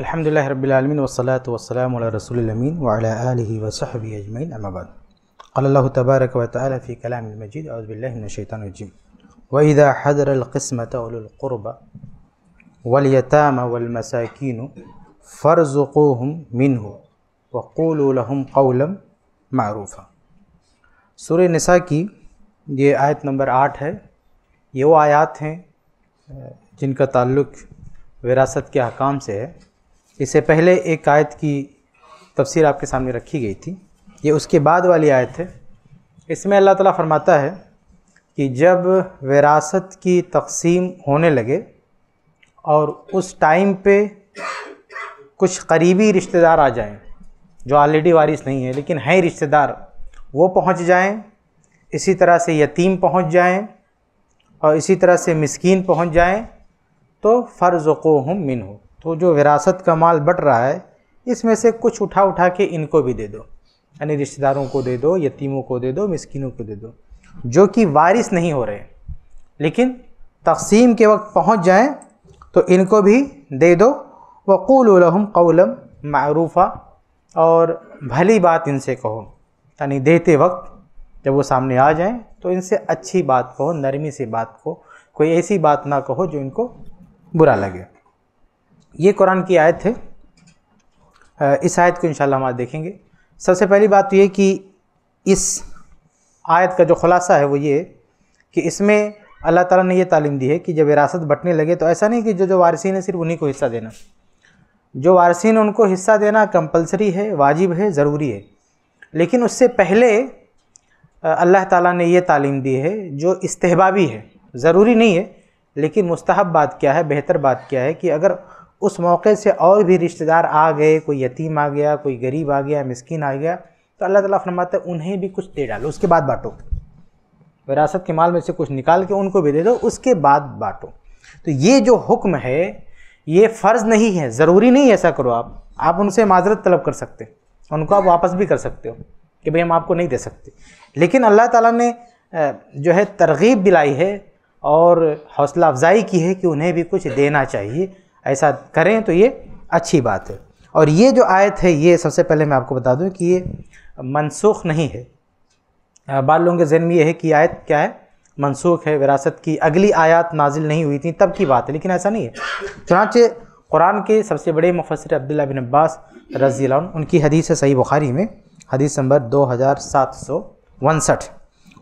الحمد لله رب العالمين والصلاة والسلام على رسول الأمين وعلى آله وصحبه أجمعين أما بعد قال الله تبارك وتعالى في كلام المجيد أعوذ بالله من الشيطان الرجيم وإذا حضر القسمة أولو القربى واليتامى والمساكين فارزقوهم منه وقولوا لهم قولا معروفا سورة نساء یہ آیت نمبر آٹھ ہے یہ وہ آیات ہیں جن کا تعلق وراثت کے حکام سے ہے इससे पहले एक आयत की तफसीर आपके सामने रखी गई थी ये उसके बाद वाली आयत है इसमें अल्लाह ताला फरमाता है कि जब विरासत की तकसीम होने लगे और उस टाइम पे कुछ करीबी रिश्तेदार आ जाएं जो ऑलरेडी वारिस नहीं है लेकिन हैं रिश्तेदार वो पहुंच जाएं इसी तरह से यतीम पहुंच जाएं और इसी तरह से मिसकीन पहुंच जाएं तो फ़र्ज़ को हम मिन हो तो जो विरासत का माल बट रहा है इसमें से कुछ उठा उठा के इनको भी दे दो यानी रिश्तेदारों को दे दो यतीमों को दे दो मिसकिनों को दे दो जो कि वारिस नहीं हो रहे लेकिन तकसीम के वक्त पहुंच जाएं तो इनको भी दे दो वक़ूलहम कौलम मरूफ़ा और भली बात इनसे कहो यानी देते वक्त जब वो सामने आ जाएं तो इनसे अच्छी बात कहो नरमी से बात कहो कोई ऐसी बात ना कहो जो इनको बुरा लगे ये कुरान की आयत है इस आयत को इंशाल्लाह हम आज देखेंगे सबसे पहली बात तो ये कि इस आयत का जो खुलासा है वो ये कि इसमें अल्लाह ताला ने ये तालीम दी है कि जब विरासत बटने लगे तो ऐसा नहीं कि जो जो वारसी है सिर्फ उन्हीं को हिस्सा देना जो वारसीन उनको हिस्सा देना कंपलसरी है वाजिब है ज़रूरी है लेकिन उससे पहले अल्लाह ताला ने ये तालीम दी है जो इस्तेबाबी है ज़रूरी नहीं है लेकिन मुस्तहब बात क्या है बेहतर बात क्या है कि अगर उस मौके से और भी रिश्तेदार आ गए कोई यतीम आ गया कोई गरीब आ गया मिसकिन आ गया तो अल्लाह ताला फरमाता है उन्हें भी कुछ दे डालो उसके बाद बांटो विरासत के माल में से कुछ निकाल के उनको भी दे दो उसके बाद बांटो तो ये जो हुक्म है ये फ़र्ज़ नहीं है ज़रूरी नहीं ऐसा करो आप आप उनसे माजरत तलब कर सकते उनको आप वापस भी कर सकते हो कि भाई हम आपको नहीं दे सकते लेकिन अल्लाह ताला ने जो है तरगीब दिलाई है और हौसला अफजाई की है कि उन्हें भी कुछ देना चाहिए ऐसा करें तो ये अच्छी बात है और ये जो आयत है ये सबसे पहले मैं आपको बता दूं कि ये मनसूख नहीं है बाल लोगों के जहन में ये है कि आयत क्या है मनसूख है विरासत की अगली आयत नाजिल नहीं हुई थी तब की बात है लेकिन ऐसा नहीं है चुनाचे कुरान के सबसे बड़े मुफसर अब्दुल्ला बिन अब्बास रजी उनकी हदीस है सही बुखारी में हदीस नंबर दो हज़ार सात सौ उनसठ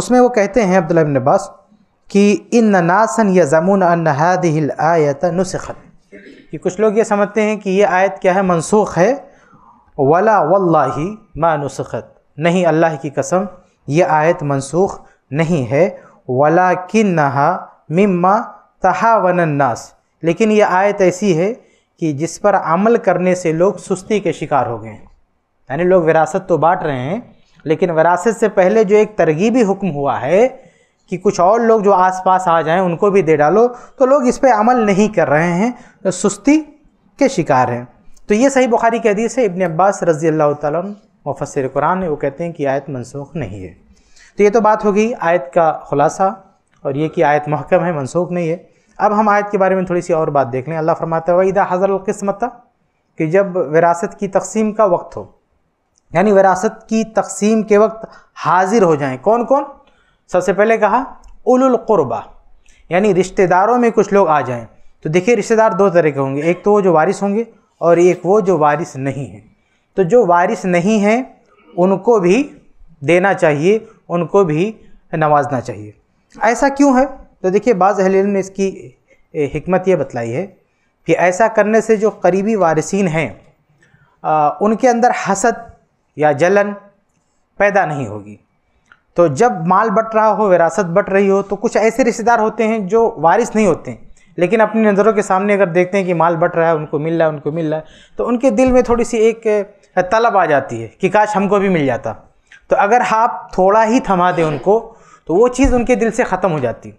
उसमें वो कहते हैं अब्दुल्ला बिन अब्बास कि इन नासन या जमुन अन आयत नुसखत कि कुछ लोग ये समझते हैं कि ये आयत क्या है मनसूख है वला वल्लाही मानुसखत नहीं अल्लाह की कसम ये आयत मनसूख नहीं है वला किन नहा तहावन नास लेकिन ये आयत ऐसी है कि जिस पर अमल करने से लोग सुस्ती के शिकार हो गए हैं यानी लोग विरासत तो बांट रहे हैं लेकिन विरासत से पहले जो एक तरगीबी हुक्म हुआ है कि कुछ और लोग जो आसपास आ जाएं उनको भी दे डालो तो लोग इस पर अमल नहीं कर रहे हैं तो सुस्ती के शिकार हैं तो ये सही बुखारी की हदीस है इबन अब्बास रजी अल्लाह तफसर कुरान है वो कहते हैं कि आयत मनसूख नहीं है तो ये तो बात होगी आयत का खुलासा और ये कि आयत महकम है मनसूख नहीं है अब हम आयत के बारे में थोड़ी सी और बात देख लें अल्लाह फरमाता वईदा हज़रकस्मत कि जब विरासत की तकसीम का वक्त हो यानी विरासत की तकसीम के वक्त हाजिर हो जाएं कौन कौन सबसे पहले कहा उलुल क़ुरबा यानी रिश्तेदारों में कुछ लोग आ जाएं तो देखिए रिश्तेदार दो तरह के होंगे एक तो वो जो वारिस होंगे और एक वो जो वारिस नहीं हैं तो जो वारिस नहीं हैं उनको भी देना चाहिए उनको भी नवाजना चाहिए ऐसा क्यों है तो देखिए बाज़ अहल ने इसकी हमत यह बतलाई है कि ऐसा करने से जो करीबी वारिसीन हैं उनके अंदर हसद या जलन पैदा नहीं होगी तो जब माल बट रहा हो विरासत बट रही हो तो कुछ ऐसे रिश्तेदार होते हैं जो वारिस नहीं होते हैं लेकिन अपनी नज़रों के सामने अगर देखते हैं कि माल बट रहा है उनको मिल रहा है उनको मिल रहा है तो उनके दिल में थोड़ी सी एक तलब आ जाती है कि काश हमको भी मिल जाता तो अगर आप थोड़ा ही थमा दें उनको तो वो चीज़ उनके दिल से ख़त्म हो जाती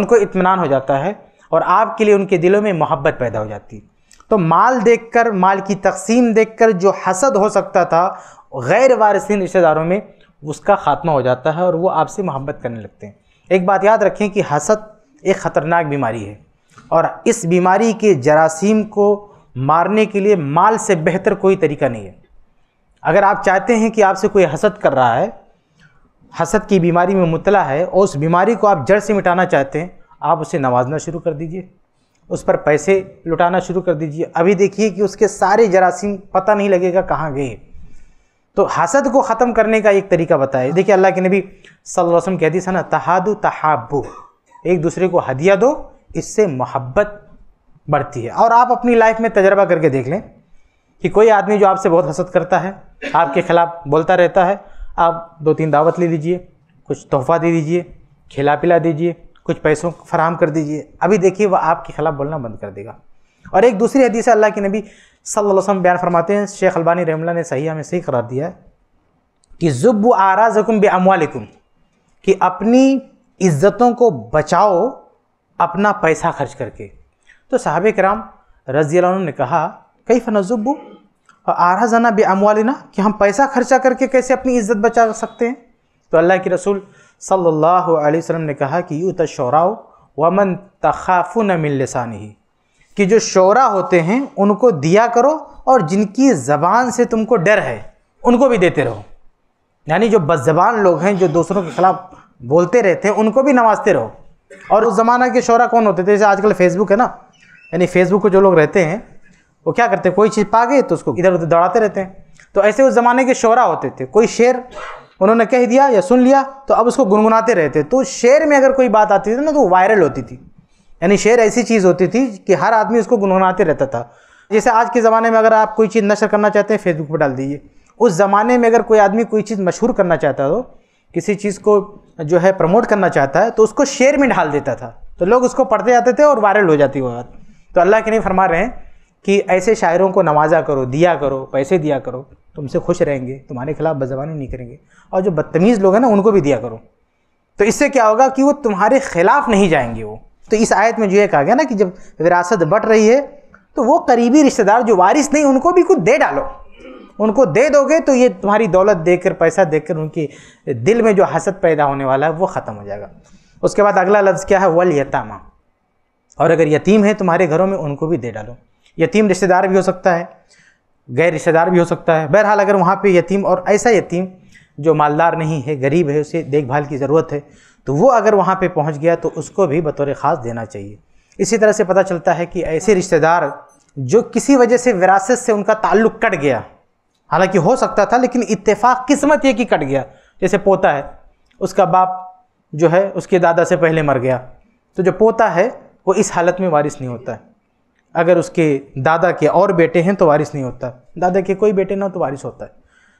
उनको इतमान हो जाता है और आपके लिए उनके दिलों में मोहब्बत पैदा हो जाती तो माल कर माल की तकसीम देख जो हसद हो सकता था गैर वारसीन रिश्तेदारों में उसका खात्मा हो जाता है और वो आपसे मोहब्बत करने लगते हैं एक बात याद रखें कि हसद एक ख़तरनाक बीमारी है और इस बीमारी के जरासीम को मारने के लिए माल से बेहतर कोई तरीका नहीं है अगर आप चाहते हैं कि आपसे कोई हसद कर रहा है हसद की बीमारी में मुतला है और उस बीमारी को आप जड़ से मिटाना चाहते हैं आप उसे नवाजना शुरू कर दीजिए उस पर पैसे लुटाना शुरू कर दीजिए अभी देखिए कि उसके सारे जरासीम पता नहीं लगेगा कहाँ गए तो हसद को ख़त्म करने का एक तरीका बताया देखिए अल्लाह के नबी सल्लल्लाहु अलैहि वसल्लम कहती था ना तहादु तहाबू एक दूसरे को हदिया दो इससे मोहब्बत बढ़ती है और आप अपनी लाइफ में तजर्बा करके देख लें कि कोई आदमी जो आपसे बहुत हसद करता है आपके ख़िलाफ़ बोलता रहता है आप दो तीन दावत ले लीजिए कुछ तोहफ़ा दे दीजिए खिला पिला दीजिए कुछ पैसों फराम कर दीजिए अभी देखिए वह आपके ख़िलाफ़ बोलना बंद कर देगा और एक दूसरी हदीस अल्लाह के नबी सल्लल्लाहु अलैहि वसल्लम बयान फरमाते हैं शेख अलबानी रहमल्ला ने सही हमें सही करार दिया है कि जुब्ब आराजकुम जकुम बे अमवालिकुम कि अपनी इज़्ज़तों को बचाओ अपना पैसा खर्च करके तो साहब कराम रजी ने कहा कई फ़नजुब्बू और आरा जना बे अमवालिना कि हम पैसा खर्चा करके कैसे अपनी इज़्ज़त बचा सकते हैं तो अल्लाह के रसूल सल्लल्लाहु अलैहि वसल्लम ने कहा कि यू तशराओ वमन तखाफुन मिल लसानी कि जो शोरा होते हैं उनको दिया करो और जिनकी ज़बान से तुमको डर है उनको भी देते रहो यानी जो बदजबान लोग हैं जो दूसरों के खिलाफ बोलते रहते हैं उनको भी नवाजते रहो और उस ज़माना के शोरा कौन होते थे जैसे आजकल फेसबुक है ना यानी फेसबुक को जो लोग रहते हैं वो क्या करते हैं कोई चीज़ पा गए तो उसको इधर उधर दौड़ाते रहते हैं तो ऐसे उस ज़माने के शोरा होते थे कोई शेर उन्होंने कह दिया या सुन लिया तो अब उसको गुनगुनाते रहते तो शेर में अगर कोई बात आती थी ना तो वायरल होती थी यानी शेर ऐसी चीज़ होती थी कि हर आदमी उसको गुनगुनाते रहता था जैसे आज के ज़माने में अगर आप कोई चीज़ नशर करना चाहते हैं फेसबुक पर डाल दीजिए उस ज़माने में अगर कोई आदमी कोई चीज़ मशहूर करना चाहता हो किसी चीज़ को जो है प्रमोट करना चाहता है तो उसको शेर में ढाल देता था तो लोग उसको पढ़ते जाते थे और वायरल हो जाती वो बात तो अल्लाह के नहीं फरमा रहे हैं कि ऐसे शायरों को नवाजा करो दिया करो पैसे दिया करो तुमसे खुश रहेंगे तुम्हारे खिलाफ बदजबानी नहीं करेंगे और जो बदतमीज़ लोग हैं ना उनको भी दिया करो तो इससे क्या होगा कि वो तुम्हारे खिलाफ नहीं जाएंगे वो तो इस आयत में जो है कहा गया ना कि जब विरासत बट रही है तो वो करीबी रिश्तेदार जो वारिस नहीं उनको भी कुछ दे डालो उनको दे दोगे तो ये तुम्हारी दौलत देकर पैसा देकर उनकी दिल में जो हसद पैदा होने वाला है वो ख़त्म हो जाएगा उसके बाद अगला लफ्ज़ क्या है वल यतामा और अगर यतीम है तुम्हारे घरों में उनको भी दे डालो यतीम रिश्तेदार भी हो सकता है गैर रिश्तेदार भी हो सकता है बहरहाल अगर वहाँ पर यतीम और ऐसा यतीम जो मालदार नहीं है गरीब है उसे देखभाल की ज़रूरत है तो वो अगर वहाँ पे पहुँच गया तो उसको भी बतौर ख़ास देना चाहिए इसी तरह से पता चलता है कि ऐसे रिश्तेदार जो किसी वजह से विरासत से उनका ताल्लुक कट गया हालांकि हो सकता था लेकिन इत्तेफाक किस्मत ये कि कट गया जैसे पोता है उसका बाप जो है उसके दादा से पहले मर गया तो जो पोता है वो इस हालत में वारिस नहीं होता है अगर उसके दादा के और बेटे हैं तो वारिस नहीं होता दादा के कोई बेटे ना हो तो वारिस होता है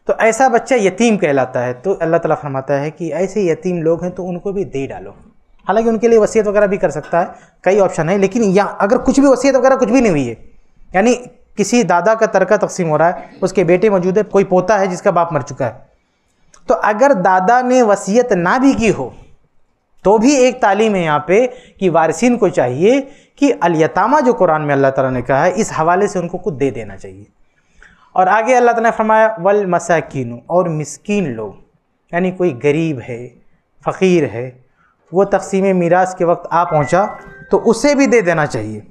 तो ऐसा बच्चा यतीम कहलाता है तो अल्लाह ताला फरमाता है कि ऐसे यतीम लोग हैं तो उनको भी दे डालो हालांकि उनके लिए वसीयत वगैरह भी कर सकता है कई ऑप्शन है लेकिन या अगर कुछ भी वसीयत वगैरह कुछ भी नहीं हुई है यानी किसी दादा का तरका तकसीम हो रहा है उसके बेटे मौजूद है कोई पोता है जिसका बाप मर चुका है तो अगर दादा ने वसीयत ना भी की हो तो भी एक तालीम है यहाँ पे कि वारसिन को चाहिए कि अलयतामा जो कुरान में अल्लाह ताला ने कहा है इस हवाले से उनको कुछ दे देना चाहिए और आगे अल्लाह तला फरमाया वल मसाकिन और मिसकीन लोग यानी कोई गरीब है फ़कीर है वो तकसीम मीरास के वक्त आ पहुँचा तो उसे भी दे देना चाहिए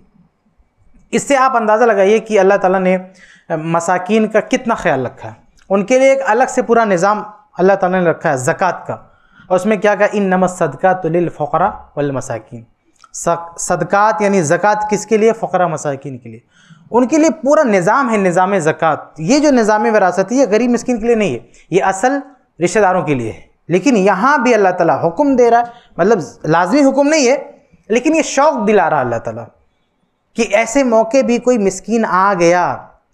इससे आप अंदाज़ा लगाइए कि अल्लाह ताला ने मसाकिन का कितना ख्याल रखा है उनके लिए एक अलग से पूरा निज़ाम अल्लाह ताला ने रखा है ज़क़़त का और उसमें क्या कहा इन नमस सदका तो लिल फ़रा वलमसाकिन सदक़ात यानी ज़क़़त किसके लिए फ़करा मसाकिन के लिए उनके लिए पूरा निज़ाम है निज़ाम ज़क़़त ये जो निज़ाम विरासत है ये गरीब मस्किन के लिए नहीं है ये असल रिश्तेदारों के लिए है लेकिन यहाँ भी अल्लाह ताला हुक्म दे रहा है मतलब लाजमी हुक्म नहीं है लेकिन ये शौक़ दिला रहा अल्लाह ताला कि ऐसे मौके भी कोई मस्किन आ गया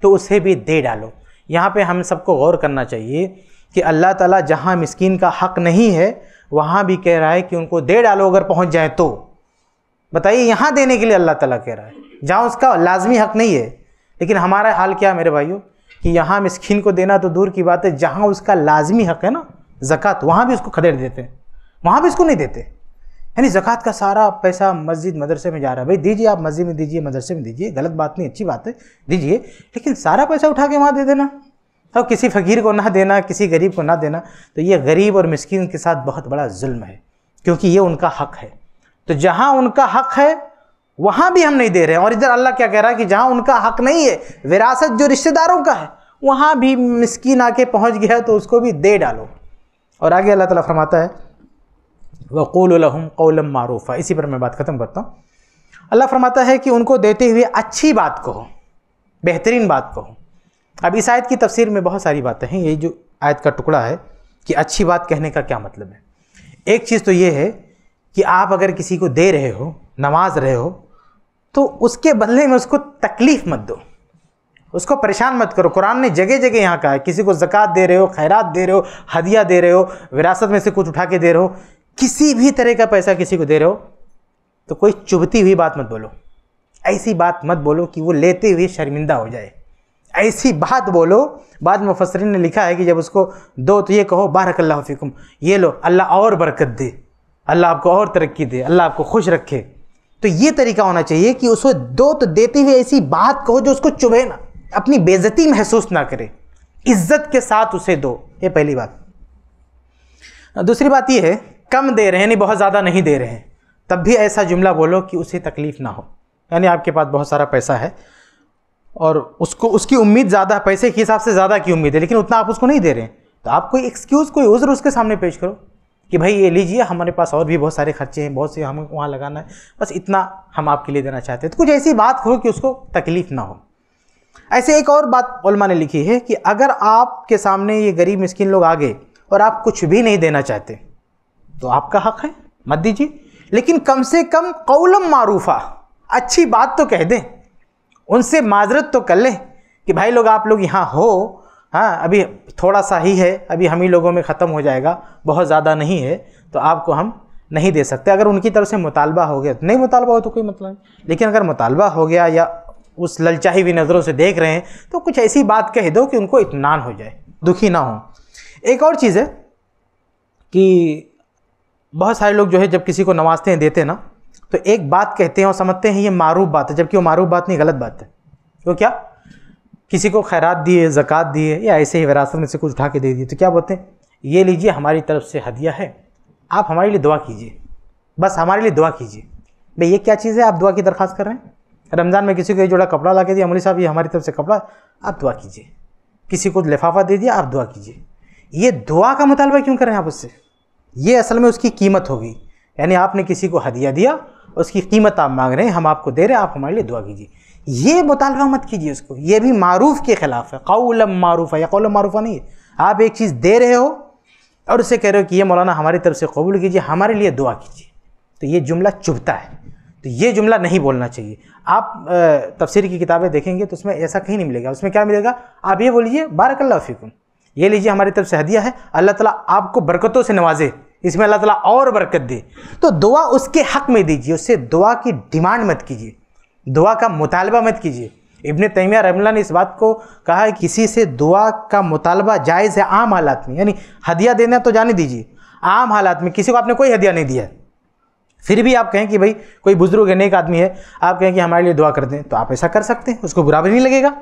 तो उसे भी दे डालो यहाँ पे हम सबको गौर करना चाहिए कि अल्लाह ताला जहाँ मिस्कीन का हक़ नहीं है वहाँ भी कह रहा है कि उनको दे डालो अगर पहुँच जाए तो बताइए यहाँ देने के लिए अल्लाह ताला कह रहा है जहाँ उसका लाजमी हक नहीं है लेकिन हमारा हाल क्या है मेरे भाइयों कि यहाँ मिसकिन को देना तो दूर की बात है जहाँ उसका लाजमी हक है ना ज़क़़त वहाँ भी उसको खदेड़ देते हैं वहाँ भी उसको नहीं देते यानी ज़क़़त का सारा पैसा मस्जिद मदरसे में जा रहा है भाई दीजिए आप मस्जिद में दीजिए मदरसे में दीजिए गलत बात नहीं अच्छी बात है दीजिए लेकिन सारा पैसा उठा के वहाँ दे देना तो किसी फ़कीर को ना देना किसी गरीब को ना देना तो ये गरीब और मिसकिन के साथ बहुत बड़ा जुल्म है क्योंकि ये उनका हक है तो जहां उनका हक है वहां भी हम नहीं दे रहे हैं और इधर अल्लाह क्या कह रहा है कि जहां उनका हक नहीं है विरासत जो रिश्तेदारों का है वहां भी मिस्किन आके पहुंच गया तो उसको भी दे डालो और आगे अल्लाह ताला फरमाता है वक़ूलहम कौलम मारूफ़ा इसी पर मैं बात ख़त्म करता हूँ अल्लाह फरमाता है कि उनको देते हुए अच्छी बात कहो बेहतरीन बात कहो अब इस आयत की तफसीर में बहुत सारी बातें हैं ये जो आयत का टुकड़ा है कि अच्छी बात कहने का क्या मतलब है एक चीज़ तो ये है कि आप अगर किसी को दे रहे हो नमाज रहे हो तो उसके बदले में उसको तकलीफ़ मत दो उसको परेशान मत करो कुरान ने जगह जगह यहाँ कहा है किसी को ज़क़़त दे रहे हो खैरात दे रहे हो हदिया दे रहे हो विरासत में से कुछ उठा के दे रहे हो किसी भी तरह का पैसा किसी को दे रहे हो तो कोई चुभती हुई बात मत बोलो ऐसी बात मत बोलो कि वो लेते हुए शर्मिंदा हो जाए ऐसी बात बोलो बाद मुफसरिन ने लिखा है कि जब उसको दो तो ये कहो बारकल्ला ये लो अल्लाह और बरकत दे अल्लाह आपको और तरक्की दे अल्लाह आपको खुश रखे तो ये तरीका होना चाहिए कि उसको दो तो देते हुए ऐसी बात कहो जो उसको चुभे ना अपनी बेजती महसूस ना करे इज्जत के साथ उसे दो ये पहली बात दूसरी बात ये है कम दे रहे हैं यानी बहुत ज़्यादा नहीं दे रहे हैं तब भी ऐसा जुमला बोलो कि उसे तकलीफ़ ना हो यानी आपके पास बहुत सारा पैसा है और उसको उसकी उम्मीद ज़्यादा पैसे के हिसाब से ज़्यादा की उम्मीद है लेकिन उतना आप उसको नहीं दे रहे हैं तो आप कोई एक्सक्यूज़ कोई उज़्र उसके सामने पेश करो कि भाई ये लीजिए हमारे पास और भी बहुत सारे खर्चे हैं बहुत से हम वहाँ लगाना है बस इतना हम आपके लिए देना चाहते हैं तो कुछ ऐसी बात हो कि उसको तकलीफ़ ना हो ऐसे एक और बात ने लिखी है कि अगर आपके सामने ये गरीब मिस्किन लोग आ गए और आप कुछ भी नहीं देना चाहते तो आपका हक है मत दीजिए लेकिन कम से कम कौलम मारूफा अच्छी बात तो कह दें उनसे माजरत तो कर लें कि भाई लोग आप लोग यहाँ हो हाँ अभी थोड़ा सा ही है अभी हम ही लोगों में ख़त्म हो जाएगा बहुत ज़्यादा नहीं है तो आपको हम नहीं दे सकते अगर उनकी तरफ से मुतालबा हो गया तो नहीं मुतालबा हो तो कोई मतलब नहीं लेकिन अगर मुतालबा हो गया या उस ललचाई हुई नज़रों से देख रहे हैं तो कुछ ऐसी बात कह दो कि उनको इतमान हो जाए दुखी ना हो एक और चीज़ है कि बहुत सारे लोग जो है जब किसी को नवाजते हैं देते ना तो एक बात कहते हैं और समझते हैं ये मारूफ बात है जबकि वो मारूफ बात नहीं गलत बात है वो क्या किसी को खैरात दिए ज़क़़त दिए या ऐसे ही विरासत में से कुछ उठा के दे दिए तो क्या बोलते हैं ये लीजिए हमारी तरफ से हदिया है आप हमारे लिए दुआ कीजिए बस हमारे लिए दुआ कीजिए भाई ये क्या चीज़ है आप दुआ की दरख्वास्त कर रहे हैं रमज़ान में किसी को एक जोड़ा कपड़ा ला के दिया अमली साहब ये हमारी तरफ से कपड़ा आप दुआ कीजिए किसी को लिफाफा दे दिया आप दुआ कीजिए ये दुआ का मुतालबा क्यों कर रहे हैं आप उससे ये असल में उसकी कीमत होगी यानी आपने किसी को हदिया दिया उसकी कीमत आप मांग रहे हैं हम आपको दे रहे हैं आप हमारे लिए दुआ कीजिए ये मुतालबा मत कीजिए उसको ये भी मारूफ के ख़िलाफ़ है कौलम मारूफ है या कौलम मारूफा नहीं है आप एक चीज़ दे रहे हो और उससे कह रहे हो कि ये मौलाना हमारी तरफ से कबूल कीजिए हमारे लिए दुआ कीजिए तो ये जुमला चुभता है तो ये जुमला नहीं बोलना चाहिए आप तफसीर की किताबें देखेंगे तो उसमें ऐसा कहीं नहीं मिलेगा उसमें क्या मिलेगा आप ये बोलिए बारकल्ला फ़िकुम ये लीजिए हमारी तरफ से हदिया है अल्लाह ताला आपको बरकतों से नवाजे इसमें अल्लाह ताला और बरकत दे तो दुआ उसके हक़ में दीजिए उससे दुआ की डिमांड मत कीजिए दुआ का मुतालबा मत कीजिए इबन तैमिया रमला ने इस बात को कहा है किसी से दुआ का मुतालबा जायज़ है आम हालात में यानी हदिया देना तो जाने दीजिए आम हालात में किसी को आपने कोई हदिया नहीं दिया है फिर भी आप कहें कि भाई कोई बुज़ुर्ग है नेक आदमी है आप कहें कि हमारे लिए दुआ कर दें तो आप ऐसा कर सकते हैं उसको बुरा भी नहीं लगेगा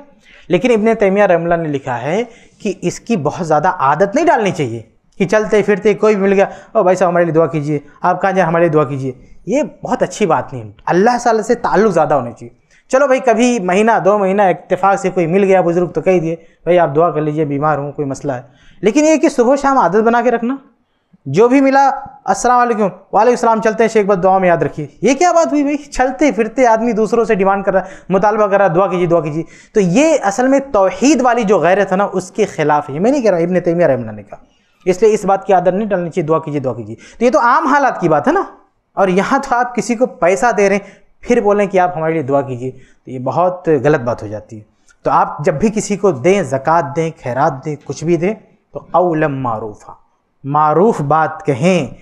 लेकिन इबन तैमिया रमला ने लिखा है कि इसकी बहुत ज़्यादा आदत नहीं डालनी चाहिए कि चलते फिरते कोई भी मिल गया ओ भाई साहब हमारे लिए दुआ कीजिए आप कहाँ जाए हमारे लिए दुआ कीजिए ये बहुत अच्छी बात नहीं अल्लाह साल से ताल्लुक़ ज़्यादा होना चाहिए चलो भाई कभी महीना दो महीना इतफाक़ से कोई मिल गया बुज़ुर्ग तो कह दिए भाई आप दुआ कर लीजिए बीमार हूँ कोई मसला है लेकिन ये कि सुबह शाम आदत बना के रखना जो भी मिला अस्सलाम वालेकुम वालेकुम सलाम चलते हैं शेख बस दुआ में याद रखिए ये क्या बात हुई भाई चलते फिरते आदमी दूसरों से डिमांड कर रहा है मुतालबा कर रहा है दुआ कीजिए दुआ कीजिए तो ये असल में तोहहीद वाली जो गैरत है ना उसके खिलाफ है मैं नहीं कह रहा इबन तैमिया रहमान ने कहा इसलिए इस बात की आदत नहीं डालनी चाहिए दुआ कीजिए दुआ कीजिए तो ये तो आम हालात की बात है ना और यहाँ तो आप किसी को पैसा दे रहे हैं फिर बोलें कि आप हमारे लिए दुआ कीजिए तो ये बहुत गलत बात हो जाती है तो आप जब भी किसी को दें ज़क़़त दें खैरात दें कुछ भी दें तो अवलम मारूफ़ा मारूफ़ बात कहें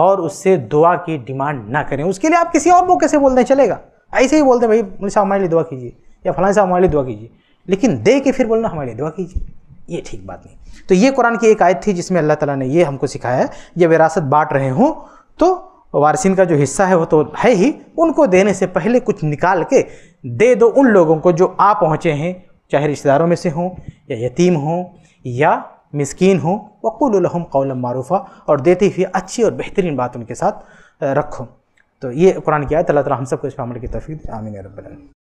और उससे दुआ की डिमांड ना करें उसके लिए आप किसी और मौके से बोल दें चलेगा ऐसे ही बोल दें भाई मुझे साहब हमारे लिए दुआ कीजिए या फलाने साहब हमारे लिए दुआ कीजिए लेकिन दे के फिर बोलना हमारे लिए दुआ कीजिए ये ठीक बात नहीं तो ये कुरान की एक आयत थी जिसमें अल्लाह ताला ने ये हमको सिखाया है जब विरासत बांट रहे हों तो वारसिन का जो हिस्सा है वो तो है ही उनको देने से पहले कुछ निकाल के दे दो उन लोगों को जो आ पहुँचे हैं चाहे रिश्तेदारों में से हों या यतीम हों या मिसकीन हों वक़ुलहम कौलम मारूफ़ा और देते हुए अच्छी और बेहतरीन बात उनके साथ रखो तो ये कुरान की आयत अल्लाह ताला हम सबको इस पर अमल की तफी आमिन रबाल